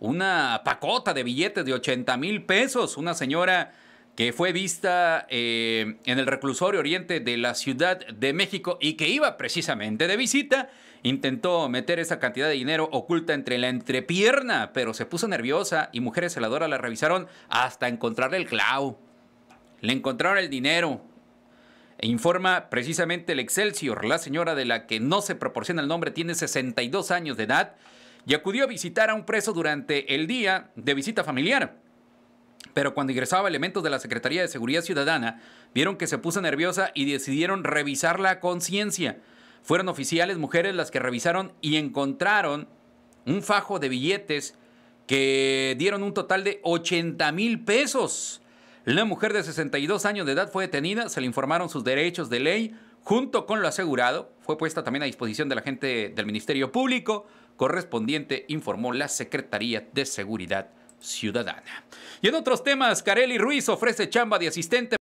una pacota de billetes de 80 mil pesos. Una señora que fue vista eh, en el reclusorio oriente de la Ciudad de México y que iba precisamente de visita, intentó meter esa cantidad de dinero oculta entre la entrepierna, pero se puso nerviosa y mujeres celadoras la revisaron hasta encontrarle el clavo. Le encontraron el dinero. E informa precisamente el Excelsior, la señora de la que no se proporciona el nombre, tiene 62 años de edad y acudió a visitar a un preso durante el día de visita familiar. Pero cuando ingresaba elementos de la Secretaría de Seguridad Ciudadana, vieron que se puso nerviosa y decidieron revisar la conciencia. Fueron oficiales mujeres las que revisaron y encontraron un fajo de billetes que dieron un total de 80 mil pesos. La mujer de 62 años de edad fue detenida, se le informaron sus derechos de ley, junto con lo asegurado, fue puesta también a disposición de la gente del Ministerio Público correspondiente, informó la Secretaría de Seguridad Ciudadana. Y en otros temas, Carelli Ruiz ofrece chamba de asistente.